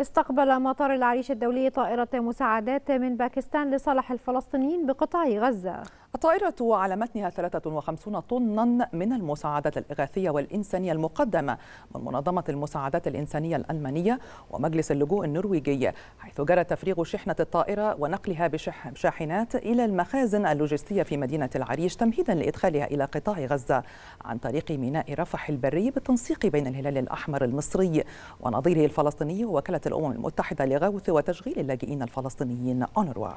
استقبل مطار العريش الدولي طائرة مساعدات من باكستان لصالح الفلسطينيين بقطاع غزة الطائرة على متنها 53 طنا من المساعدات الإغاثية والإنسانية المقدمة من منظمة المساعدات الإنسانية الألمانية ومجلس اللجوء النرويجي حيث جرى تفريغ شحنة الطائرة ونقلها بشاحنات إلى المخازن اللوجستية في مدينة العريش تمهيدا لإدخالها إلى قطاع غزة عن طريق ميناء رفح البري بالتنسيق بين الهلال الأحمر المصري ونظيره الفلسطيني ووكالة الأمم المتحدة لغوث وتشغيل اللاجئين الفلسطينيين أونروا